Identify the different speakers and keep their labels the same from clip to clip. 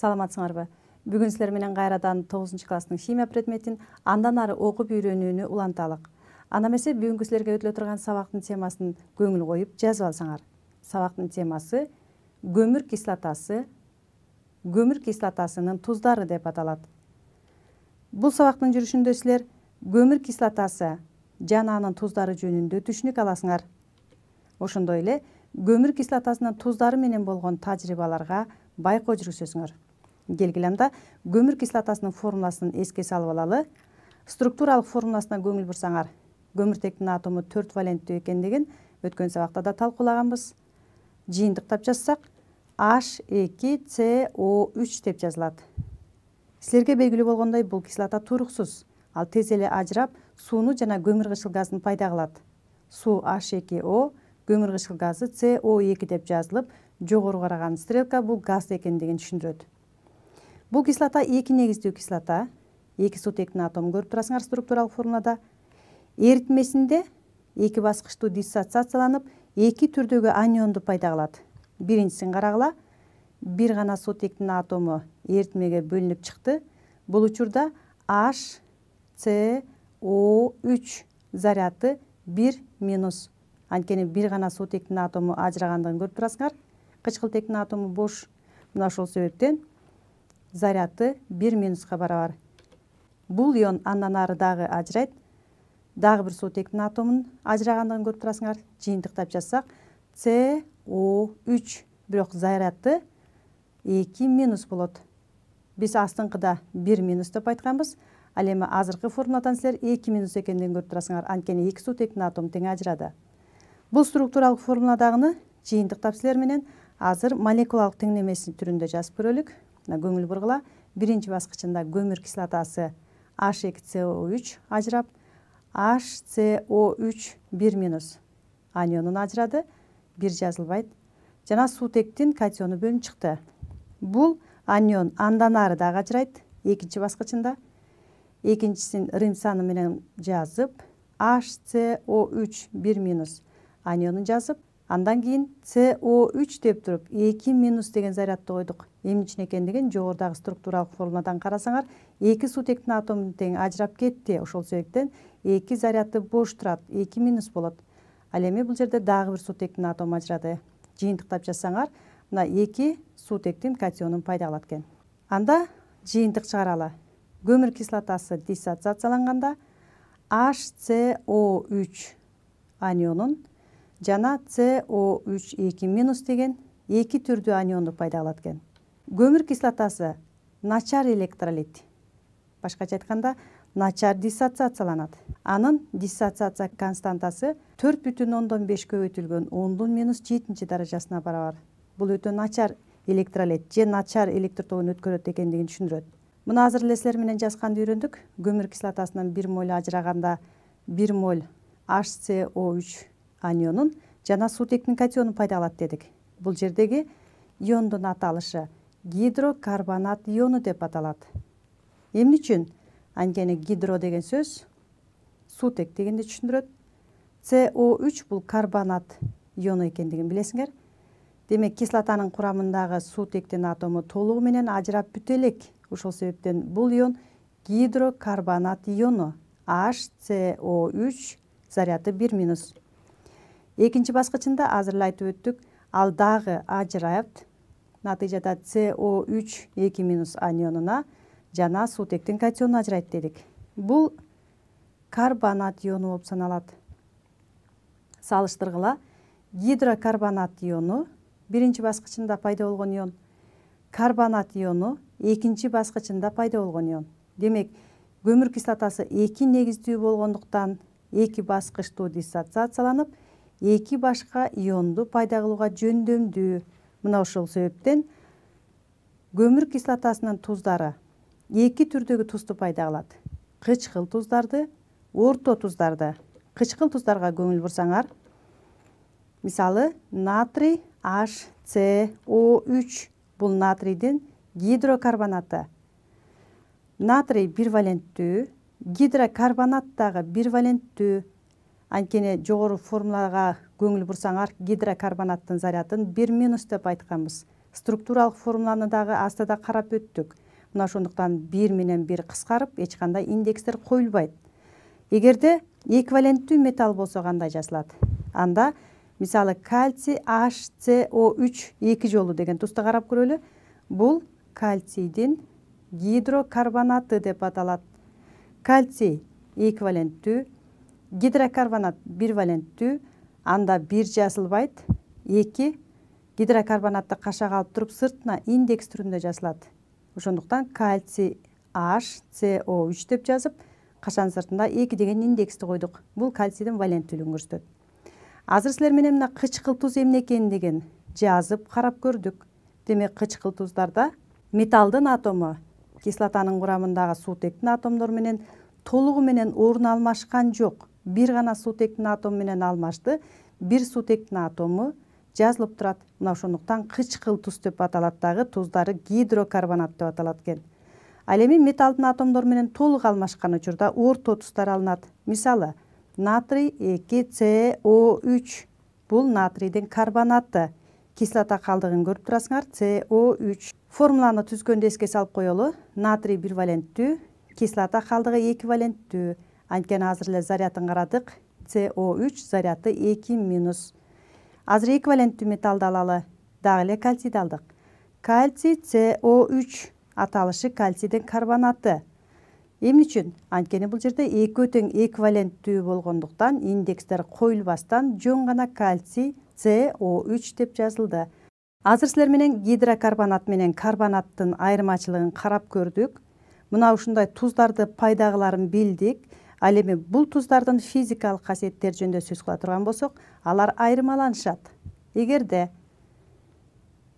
Speaker 1: саламатсыңар ба бүгін силер менен кайрадан тогузунчу класстын химия предметин андан ары окуп үйрөнүүнү уланталык анда эмесе бүгүнкү силерге өтүлө турган сабактын темасын көңүл коюп жазып алсаңар сабактын темасы көмүр кислотасы көмүр кислотасынын туздары деп аталат бул сабактын жүрүшүндө силер көмүр кислотасы жана анын туздары жөнүндө түшүнүк аласыңар ошондой эле көмүр кислотасынын туздары менен болгон тажрыйбаларга байкоо жүргүзөсүңөр келгиле анда көмір кислотасынын формуласын эске салып алалы структуралык формуласына көңүл бурсаңар көмүртектин атомы төрт валенттүү екен деген өткөн сабакта да талкуулаганбыз жыйынтыктап жазсак h 2 e CO3 деп жазылат силерге белгилүү болғандай бұл кислота туруксуз ал тез эле ажырап сууну жана көмүр кышкыл газын пайда кылат суу h эки о көмүр газы co эки деп жазылып жогору караган стрелка бул газ экендигин түшүндүрөт бұл кислота екі негіздеу кислота екі сутектің атомы көріп тұрасыңар структуралық формулада ерітмесінде екі басқышты диссоциацияланып екі түрдегі анионды пайда Біріншісін қарағыла, бір ғана гана атомы эритмеге бөлініп шықты. Бұл учурда hco 3 заряды 1 минус анткени бір ғана сутектин атомы ажырагандыгын көрүп турасыңар кычкылтектин атомы бош мына ошол себептен заряды 1 минусқа барабар бұл ион андан дағы ажырайды. дағы бір сутектің атомын ажырағандығын көріп тұрасыңар жыйынтықтап жазсак co 3 Бірақ заряды 2 минус болот Біз қыда 1 минус деп айтқанбыз. ал азырқы формулатан формуладан 2 минус экендигин көріп тұрасыңар. анткени 2 сутектің атомын тең ажырады Бұл структуралық формуладағыны жиындық азыр молекулалық теңдемеси түрінде жазып көрөлүк кызматына көңүл бургула биринчи баскычында көмүр кислотасы h2co3 ажырап hco3 1- минус анионун ажырады 1 жазылбайт жана сутектин катиону бөлүнүп шықты. Бұл анион андан ары дагы ажырайт экинчи баскычында Екіншісін рым саны жазып hco3 1- минус жазып андан кейін co 3 деп туруп эки минус деген зарядты койдук эмне үчүн экендигин жогорудагы структуралык формуладан карасаңар эки сутектин атому тең ажырап кетти ошол себептен эки зарядты бош турат эки минус болады. ал эми бул жерде дагы бир сутектин атому ажырады жыйынтыктап жазсаңар мына эки сутектин катионун пайда кылат экен анда жыйынтык чыгаралы көмүр кислотасы диссоциацияланганда hco 3 анионун жана co3 эки минус деген эки түрдүү анионду пайда кылат экен көмүр кислотасы начар электролит башкача айтканда начар диссоциацияланат анын диссоциация константасы төрт бүтүн ондон беш көбөйтүлгөн ондун минус жетинчи даражасына барабар бул өтө начар электролит же начар электр тогун өткөрөт экендигин түшүндүрөт мына азыр эле силер менен жазганды үйрөндүк көмүр кислотасынан бир моль ажыраганда бир моль hco үч анионун жана суутектин катионун пайда алат дедик бул жердеги иондун аталышы гидрокарбонат иону деп аталат эмне үчүн анткени гидро деген сөз суутек дегенди түшүндүрөт co үч бул карбонат иону экендигин билесиңер демек кислотанын курамындагы суутектин атому толугу менен ажырап бүтө элек ошол себептен бул ион гидрокарбонат иону hco үч заряды бир минус экинчи баскычында азыр эле айтып өттүк ал дагы ажырайт натыйжада ц о үч эки минус анионуна жана суутектин калционуна ажырайт дедик бул карбонат иону болуп саналат салыштыргыла гидрокарбонат иону биринчи баскычында пайда болгон ион карбонат иону экинчи баскычында пайда болгон ион демек көмүр кислотасы эки негиздүү болгондуктан эки баскычтуу диссоциацияланып эки башка ионду пайда кылууга жөндөмдүү мына ошол себептен көмүр кислотасынын туздары эки түрдөгү тузду пайда кылат кычкыл туздарды орто туздарды кычкыл туздарга көңүл бурсаңар мисалы натрий о, 3 бұл натрийдин гидрокарбонаты натрий бир валенттүү гидрокарбонат дагы бир анткени жогору формулага көңүл ар гидрокарбонаттын зарядын бир минус деп айтканбыз структуралык формуланы дагы астыда карап өттүк мына ошондуктан бир менен бир кыскарып эч кандай индекстер коюлбайт эгерде эквиваленттүү металл болсо кандай жазылат анда мисалы кальций hco үч эки жолу деген тусту карап көрөлү бул кальцийдин гидрокарбонаты деп аталат кальций эквиваленттүү гидрокарбонат бир валенттүү анда бир жазылбайт эки гидрокарбонатты кашага алып туруп сыртына индекс түрүндө жазылат ошондуктан кальций аш co үч деп жазып кашанын сыртында эки деген индексти койдук бул кальцийдин валенттүүлүгүн көрсөтөт азыр силер менен мына кычкыл туз эмне экенин деген жазып карап көрдүк демек кычкыл туздарда металдын атому кислотанын курамындагы суутектин атомдору менен толугу менен орун алмашкан жок бир гана сутектин атому менен алмашты бир сутектин атому жазылып турат мына ошондуктан кычкыл туз деп аталат дагы туздары гидрокарбонат деп аталат экен ал эми металлдын атомдору менен толук алмашкан учурда орто туздар алынат мисалы натрий эки с о үч бул натрийдин карбонаты кислота калдыгын көрүп турасыңар со үч формуланы түзгөндө эске салып коелу натрий бир валенттүү кислота калдыгы эки валенттүү анткени азыр эле зарядын карадык со үч заряды эки минус азыр эквиваленттүү металды алалы дагы эле кальцийди алдык кальций co үч аталышы кальцийдин карбонаты эмне үчүн анткени бул жерде экөө тең эквиваленттүү болгондуктан индекстер коюлбастан жөн гана кальций co үч деп жазылды азыр силер менен гидрокарбонат менен карбонаттын айырмачылыгын карап көрдүк мына ушундай туздарды кыларын билдик ал эми бул туздардын физикалык касиеттери жөнүндө сөз кыла турган болсок алар айырмаланышат эгерде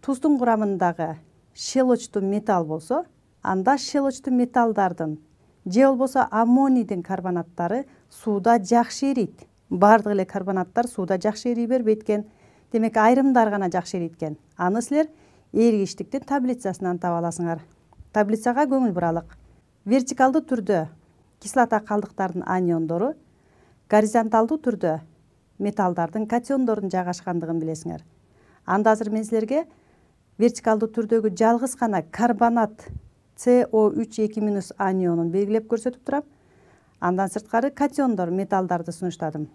Speaker 1: туздун курамындагы щелочтуу металл болсо анда щелочтуу металлдардын же болбосо аммонийдин карбонаттары сууда жакшы эрийт баардык эле карбонаттар сууда жакшы эрий бербейт экен демек айрымдар гана жакшы эрийт экен аны силер эргичтиктин таблицасынан таба аласыңар таблицага көңүл буралык вертикалдуу түрдө кислота қалдықтардың аниондору горизонталдуу түрдө металлдардын катиондорун жайгашкандыгын билесиңер анда азыр мен силерге вертикалдуу түрдөгү жалгыз гана карбонат co 3 эки минус анионун белгилеп көрсөтүп турам андан сырткары катиондор металдарды сунуштадым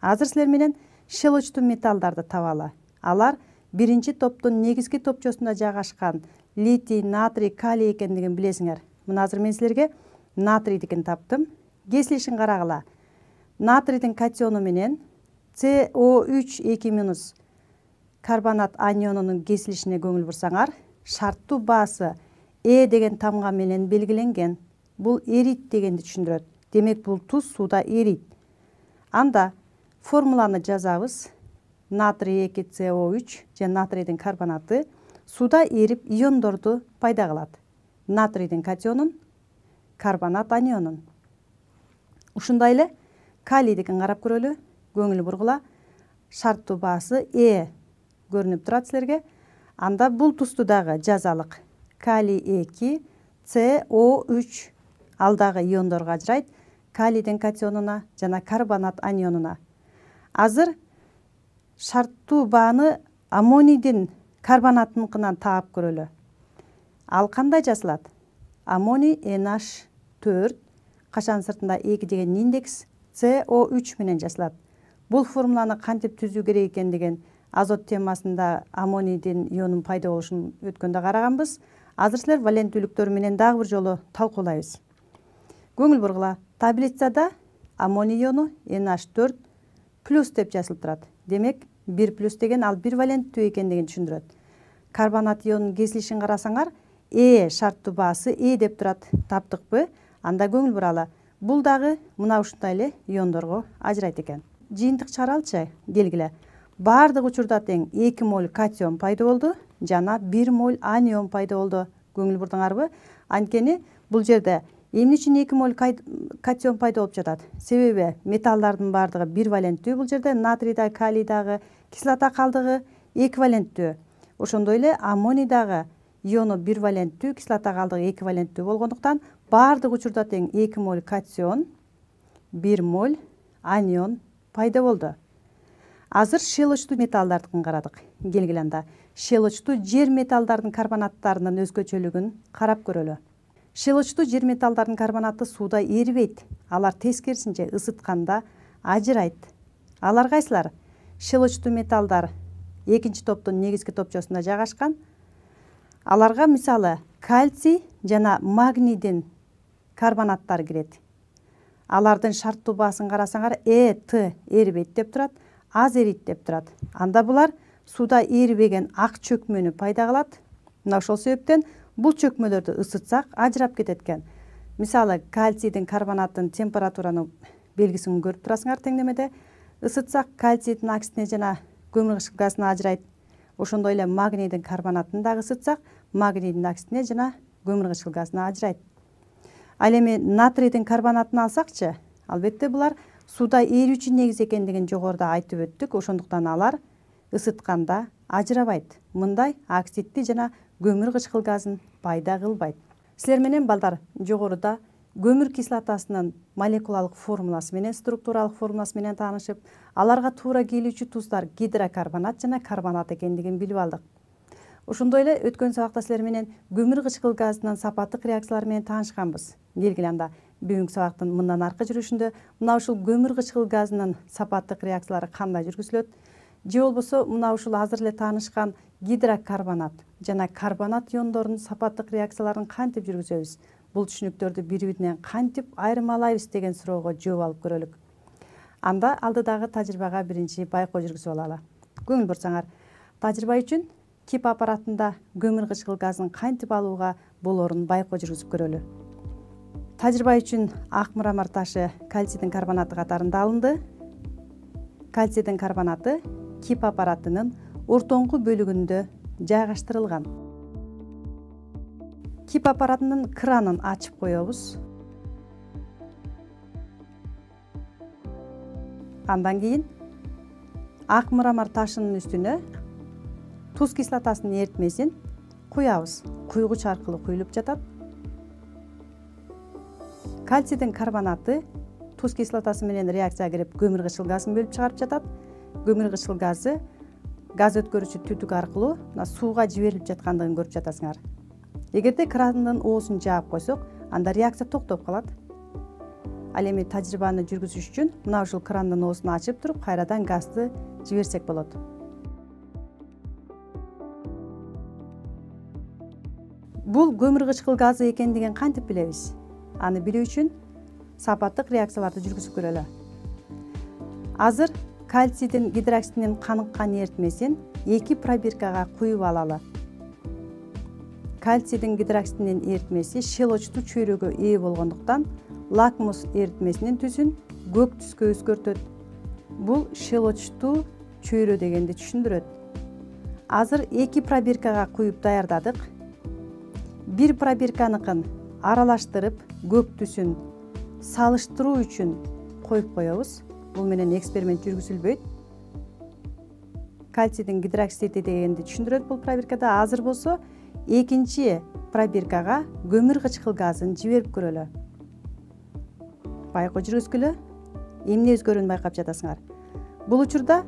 Speaker 1: азыр силер менен щелочтуу металлдарды табалы алар биринчи топтун негизги топчосында жайгашкан литий натрий калий экендигин билесиңер мына азыр мен силерге натрийдикин таптым кесілішін қарағыла натрийдің катионы менен co 3 2 минус карбонат анионунун кесилишине көңүл бурсаңар шарттуу баасы э деген тамга менен белгиленген бул эрит дегенди түшүндүрөт демек бұл туз сууда эрийт анда формуланы жазабыз натрий эки co 3 жана натрийдин карбонаты сууда эрип иондорду пайда кылат натрийдин катионун карбонат анионун ушундай эле калийдикин карап көрөлү көңүл бургула шарттуу баасы э көрүнүп турат силерге анда бул тузду дагы жазалык калий эки со үч ал дагы иондорго ажырайт калийдин катионуна жана карбонат анионуна азыр шарттуу бааны аммонийдин карбонатыныкынан таап көрөлү ал кандай жазылат аммоний nh төрт қашан сыртында екі деген индекс co 3 менен жасалат бул формуланы кантип түзүү керек экен деген азот темасында аммонийдин ионун пайда болушун өткөндө караганбыз азыр силер валенттүүлүктөр менен дагы бир жолу талкуулайбыз көңүл бургула таблицада аммоний иону nh төрт плюс деп жазылып турат демек бир плюс деген ал бир валенттүү экендигин түшүндүрөт карбонат ионунун кесилишин карасаңар э шарттуу баасы э деп турат таптыкпы анда көңүл буралы бул дагы мына ушундай эле иондорго ажырайт экен жыйынтык чаралчы келгиле баардык учурда тең эки моль катион пайда болду жана бир моль анион пайда болду көңүл бурдуңарбы анткени бул жерде эмне үчүн эки моль катион пайда болуп жатат себеби металлдардын баардыгы бир валенттүү бул жерде натрий дагы калий дагы кислота калдыгы эки валенттүү ошондой эле аммоний дагы иону бир валенттүү кислота калдыгы эки валенттүү болгондуктан баардык учурда тең эки моль катион бир моль анион пайда болду азыр щелочтуу металлдардыкын карадык келгиле анда щелочтуу жер металлдардын карбонаттарынын өзгөчөлүгүн карап көрөлү шелочтуу жер металлдардын карбонаты сууда эрибейт алар тескерисинче ысытканда ажырайт алар кайсылар шелочтуу металлдар экинчи топтун негизги топчосуна жайгашкан аларга мисалы кальций жана магнийдин карбонаттар кирет алардын шарттуу баасын карасаңар э т эрибейт деп турат аз эрийт деп турат анда булар сууда эрибеген ак чөкмөнү пайда кылат мына ошол себептен бул чөкмөлөрдү ысытсак ажырап кетет экен мисалы кальцийдин карбонатын температураны белгисин көрүп турасыңар теңдемеде ысытсак кальцийдин оксидине жана көмүр газына ажырайт ошондой эле магнийдин карбонатын дагы ысытсак магнийдин оксидине жана көмүр газына ажырайт ал эми натрийдин карбонатын алсакчы албетте булар сууда эрүүчү негиз экендигин жогоруда айтып өттүк ошондуктан алар ысытканда ажырабайт мындай оксидти жана көмүр кычкыл газын пайда кылбайт силер менен балдар жогоруда көмүр кислотасынын молекулалык формуласы менен структуралык формуласы менен таанышып аларга туура келүүчү туздар гидрокарбонат жана карбонат экендигин билип алдык ошондой эле өткөн сабакта силер менен көмүр кычкыл газынын сапаттык реакциялары менен таанышканбыз келгиле анда бүгүнкү сабактын мындан аркы жүрүшүндө мына ушул көмүр кычкыл газынын сапаттык реакциялары кандай жүргүзүлөт же болбосо мына ушул азыр эле таанышкан гидрокарбонат жана карбонат иондорунун сапаттык реакцияларын кантип жүргүзөбүз бул түшүнүктөрдү бири биринен кантип айырмалайбыз деген суроого жооп алып көрөлүк анда алдыдагы тажрыйбага биринчи байкоо жүргүзүп алалы көңүл бурсаңар тажрыйба үчүн кип аппаратында көмір кычкыл газын кантип алууга орын байкоо жүргізіп көрөлү тажрыйба үшін ақ мрамор ташы кальцийдин карбонаты қатарында алынды кальцийдин карбонаты кип аппаратының ортоңку бөлүгүндө жайгаштырылган кип аппаратының кранын ашып коебуз андан кейін, ақ мрамор ташының үстүнө тұз кислотасын ерітместен құямыз құйғыш арқылы құйылып жатады кальцийдің карбонаты тұз кислотасы менен реакция кіріп көмірқышқыл газын бөліп шығарып жатады көмірқышқыл газы газ өткөрүүчү түтүк аркылуу мына сууга жиберилип жаткандыгын көрүп жатасыңар эгерде крандын оозун жаап койсок анда реакция токтоп калат ал эми тажрыйбаны жүргүзүш үчүн мына ушул крандын оозун ачып туруп кайрадан газды жиберсек болот көмір ғышқыл газы екен деген кантип білеміз аны билүү үшін сапаттық реакцияларды жүргүзүп көрелі. азыр кальцийдин гидроксидинин қаныққан эритмесин екі пробиркага құйып алалы кальцийдин гидроксидинин эритмеси щелочтуу чөйрөгө ээ болгондуктан лакмус эритмесинин түсін көк түскө өзгөртөт Бұл щелочтуу чөйрө дегенді түшүндүрөт азыр эки пробиркага куюп даярдадык бир пробирканыкын аралаштырып көк түсүн салыштыруу үчүн коюп коебуз бул менен эксперимент жүргүзүлбөйт кальцийдин гидроксиди дегенди түшүндүрөт бул пробиркада азыр болсо экинчи пробиркага көмүр кычкыл газын жиберип көрөлү байкоо жүргүзгүлө эмне өзгөрүүнү байкап жатасыңар бул учурда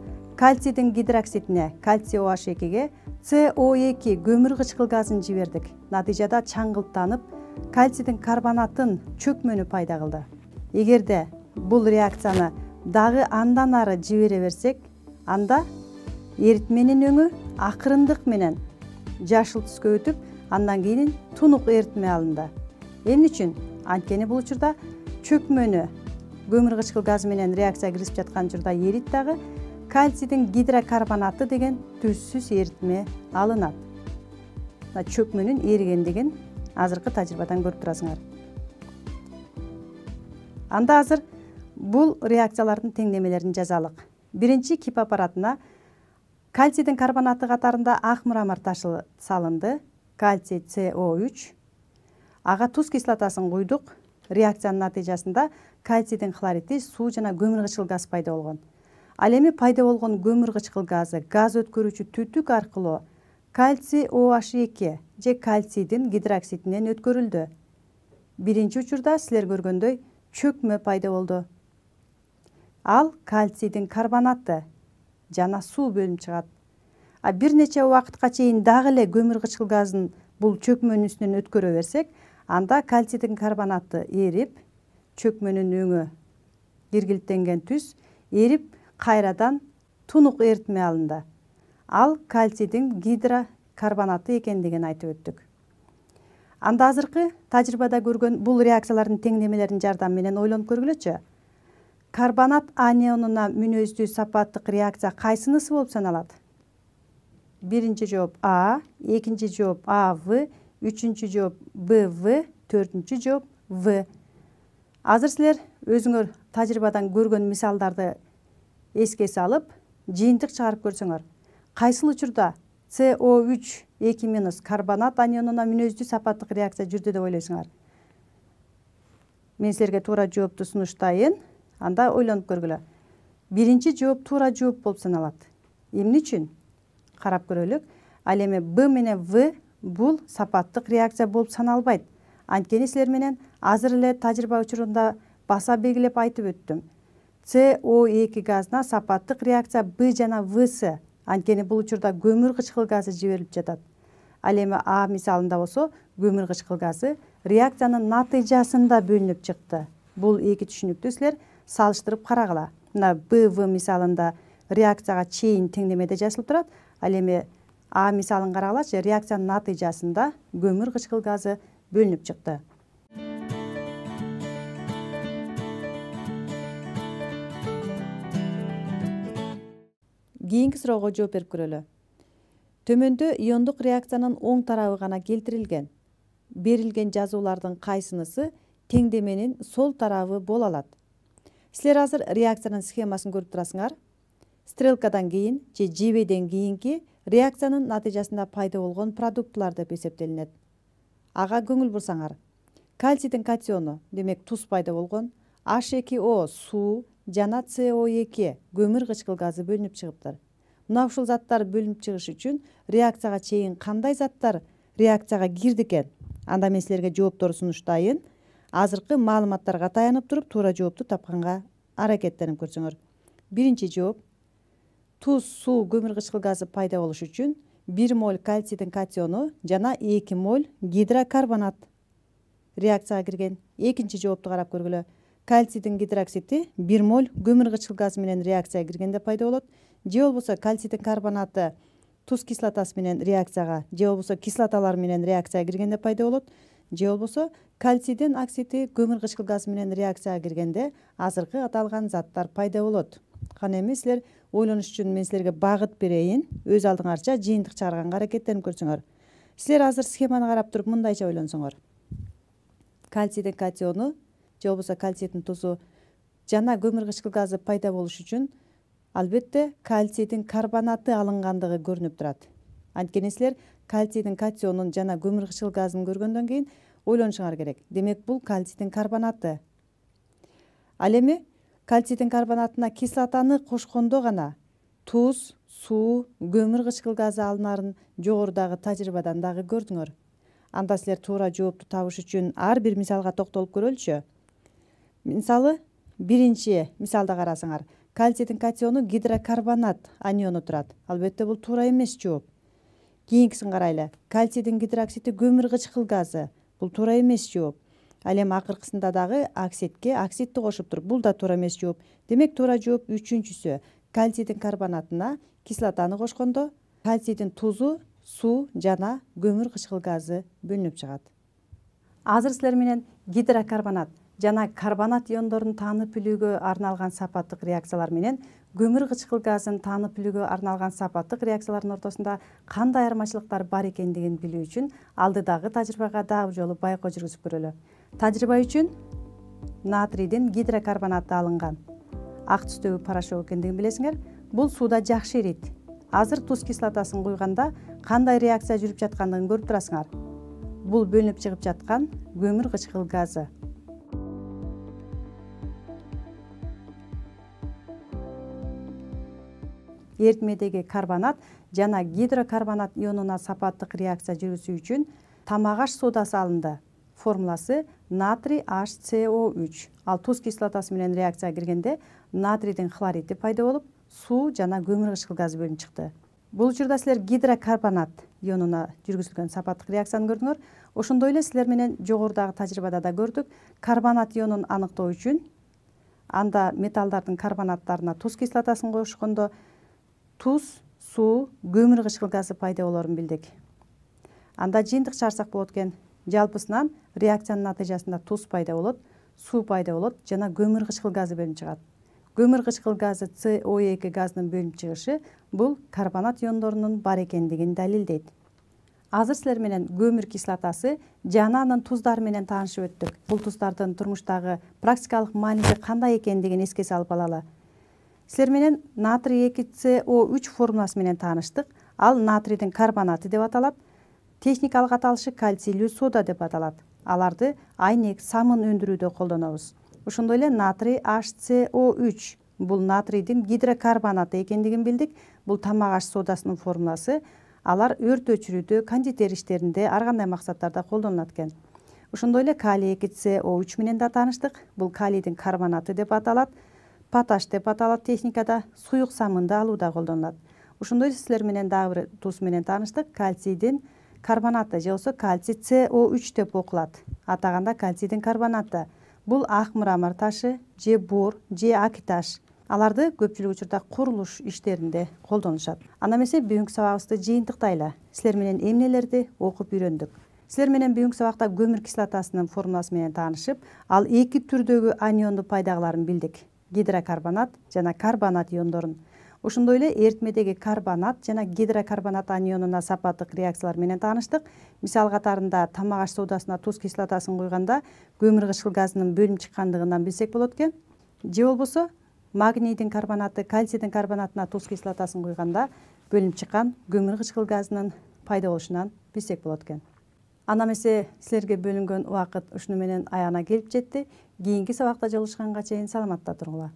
Speaker 1: кальцийдің гидроксидіне кальций оаш екіге CO2 көмірқышқыл газын жібердік натыйжада чаңғылттанып кальцийдің карбонатын чөкмөнү пайда егер де бұл реакцияны дағы андан ары жибере берсек анда эритменин өңі ақырындық менен жашыл түскө өтүп андан кейін тұнық эритме алынды эмне үчүн анткени бул учурда чөкмөнү көмір кычкыл газы менен реакция кірісіп жатқан учурда кальцийдің гидрокарбонаты деген түссіз ерітме алынады мына чөкменен еріген деген азырқы тажрыйбадан көріп тұрасыңар. анда азыр бұл реакциялардың теңдемелерін жазалық. Бірінші кип аппаратына кальцийдин карбонаты қатарында ақ мрамор ташы салынды кальций co 3 Аға туз кислотасын куйдук реакциянын натыйжасында кальцийдин хлориди суу жана көмүр газ пайда болгон ал эми пайда болгон көмүр кычкыл газы газ өткөрүүчү түтүк аркылуу кальций oh эки же кальцийдин гидроксидинен өткөрүлдү биринчи учурда силер көргөндөй чөкмө пайда болду ал кальцийдин карбонаты жана суу бөлүнүп чыгат а бир нече убакытка чейин дагы эле көмүр кычкыл газын бул чөкмөнүн үстүнөн өткөрө берсек анда кальцийдин карбонаты эрип чөкмөнүн өңү түс түз эрип қайрадан тунук эритме алынды ал кальцийдин гидрокарбонаты деген айтып өттік. анда азыркы тажрыйбада көргөн бул реакциялардын теңдемелеринин жардамы менен ойлонуп көргүлөчү карбонат анионуна мүнөздүү сапаттык реакция кайсынысы болуп саналат биринчи жооп а экинчи жооп ав үчүнчү жооп бв төртүнчү жооп в азыр силер өзүңөр тажрыйбадан көргөн мисалдарды эске салып жыйынтык чыгарып көрсөңөр кайсыл учурда co үч эки минус карбонат анионуна мүнөздүү сапаттык реакция жүрдү деп ойлойсуңар мен силерге туура жоопту сунуштайын анда ойлонуп көргүлө биринчи жооп туура жооп болуп саналат эмне үчүн карап көрөлүк ал эми б менен в бул сапаттык реакция болуп саналбайт анткени силер менен азыр эле тажрыйба учурунда баса белгилеп айтып өттүм с о эки газына сапаттык реакция б жана вс анткени бул учурда көмүр кычкыл газы жиберилип жатат ал эми а мисалында болсо көмүр кычкыл газы реакциянын натыйжасында бөлүнүп чыкты бул эки түшүнүктү силер салыштырып карагыла мына б в мисалында реакцияга чейин теңдемеде жазылып турат ал эми а мисалын карагылачы реакциянын натыйжасында көмүр кычкыл газы бөлүнүп чыкты кийинки суроого жооп берип көрөлү төмөндө иондук реакциянын оң тарабы ғана келтірілген. берилген жазуулардын кайсынысы теңдеменин сол тарабы боло алат силер азыр реакциянын схемасын көрүп турасыңар стрелкадан кийин же жебеден кийинки реакциянын натыйжасында пайда болгон продуктылар деп эсептелинет ага көңүл бурсаңар кальцийдин катиону демек туз пайда болгон h эки о суу жана ц эки көмүр кычкыл газы бөлүнүп чыгыптыр мына ушул заттар бөлүнүп чыгыш үчүн реакцияга чейин кандай заттар реакцияга кирди экен анда мен силерге жоопторду сунуштайын азыркы маалыматтарга таянып туруп туура жоопту тапканга аракеттенип көрсөңөр биринчи жооп туз суу көмүр кычкыл газы пайда болуш үчүн бир моль кальцийдин катиону жана эки моль гидрокарбонат реакцияга кирген экинчи жоопту карап көргүлө кальцийдин гидроксиди бир моль көмүр кычкыл газы менен реакцияга киргенде пайда болот же болбосо кальцийдин карбонаты туз кислотасы менен реакцияга же болбосо кислоталар менен реакцияга киргенде пайда болот же болбосо кальцийдин оксиди көмүр кычкыл газы менен реакцияга киргенде азыркы аталган заттар пайда болот кана эми силер ойлонуш үчүн мен силерге багыт берейин өз алдыңарча жыйынтык чыгарганга аракеттенип көрсөңөр силер азыр схеманы карап туруп мындайча ойлонсоңор кальцийдин катиону же болбосо кальцийдин тузу жана көмүр кышкыл газы пайда болуш үчүн албетте кальцийдин карбонаты алынгандыгы көрүнүп турат анткени силер кальцийдин катионун жана көмүр кышкыл газын көргөндөн кийин ойлонушуңар керек демек бул кальцийдин карбонаты ал эми кальцийдин карбонатына кислотаны кошкондо гана туз суу көмүр кычкыл газы алынарын жогорудагы тажрыйбадан дагы көрдүңөр анда силер туура жоопту табыш үчүн ар бир мисалга токтолуп көрөлүчү мысалы биринчи мисалда карасаңар кальцийдин катиону гидрокарбонат аниону турат албетте бул туура эмес жооп кийинкисин карайлы кальцийдин гидроксиди көмүр кычкыл газы бул туура эмес жооп ал эми акыркысында дагы оксидке оксидти кошуп туруп бул да туура эмес жооп демек туура жооп үчүнчүсү кальцийдин карбонатына кислотаны кошкондо кальцийдин тузу суу жана көмүр кычкыл газы бөлүнүп чыгат азыр силер менен гидрокарбонат жана карбонат иондорун таанып билүүгө арналган сапаттык реакциялар менен көмүр кычкыл газын таанып билүүгө арналган сапаттык реакциялардын ортосунда кандай айырмачылыктар бар экендигин билүү үчүн алдыдагы тажрыйбага дагы жолу байкоо жүргүзүп көрөлү тажрыйба үчүн натрийдин гидрокарбонаты алынган ак түстөгү порошок экендигин билесиңер бул сууда жакшы эрийт азыр туз кислотасын куйганда кандай реакция жүрүп жаткандыгын көрүп турасыңар бул бөлүнүп чыгып жаткан көмүр кычкыл газы эритмедеги карбонат жана гидрокарбонат ионуна сапаттык реакция жүргүзүү үчүн тамак содасы алынды формуласы натрий hco3 ал туз кислотасы менен реакцияга киргенде натрийдин хлориди пайда болуп суу жана көмүр кышкыл газы бөлүнүп чыкты бул учурда силер гидрокарбонат ионуна жүргүзүлгөн сапаттык реакцияны көрдүңөр ошондой эле силер менен жогорудагы тажрыйбада да көрдүк карбонат ионун аныктоо үчүн анда металлдардын карбонаттарына туз кислотасын кошкондо туз суу көмүр газы пайда болорун билдик анда жыйынтык чыгарсак болот экен жалпысынан реакциянын натыйжасында туз пайда болот суу пайда болот жана көмүр кычкыл газы бөлүнүп чыгат көмүр кычкыл газы co эки газынын бөлүнүп чыгышы бул карбонат иондорунун бар экендигин далилдейт азыр силер менен көмүр кислотасы жана анын туздары менен таанышып өттүк бул туздардын турмуштагы практикалык мааниси кандай экендигин эске салып алалы силер менен натрий эки co үч формуласы менен тааныштык ал натрийдин карбонаты деп аталат техникалык аталышы кальцийлүү сода деп аталат аларды айнек самын өндүрүүдө колдонобуз ошондой эле натрий hco үч бул натрийдин гидрокарбонаты экендигин билдик бул тамак аш содасынын формуласы алар өрт өчүрүүдө кондитер иштеринде ар кандай максаттарда колдонулат экен ошондой эле калий эки co үч менен да тааныштык бул калийдин карбонаты деп аталат паташ деп аталат техникада суюк самынды алууда колдонулат ошондой силер менен дагы бир туз менен тааныштык кальцийдин карбонаты же болбосо кальций co үч деп окулат атаганда кальцийдин карбонаты бул ак мрамор ташы же бор же акиташ аларды көпчүлүк учурда курулуш иштеринде колдонушат анда эмесе бүгүнкү сабагыбызды жыйынтыктайлы силер менен эмнелерди окуп үйрөндүк силер менен бүгүнкү сабакта көмүр кислотасынын формуласы менен таанышып ал эки түрдөгү пайда кыларын билдик гидрокарбонат жана карбонат иондорун ошондой эле эритмедеги карбонат жана гидрокарбонат анионуна сапаттык реакциялар менен тааныштык мисал катарында тамак аш соодасына туз кислотасын куйганда көмүр кышкыл газынын бөлүнүп чыккандыгынан билсек болот экен же болбосо магнийдин карбонаты кальцийдин карбонатына туз кислотасын куйганда бөлүнүп чыккан көмүр кышкыл газынын пайда болушунан билсек болот экен анам эмесе силерге бөлүнгөн убакыт ушуну менен аягына келип жетти кийинки сабакта жолугушканга чейин саламатта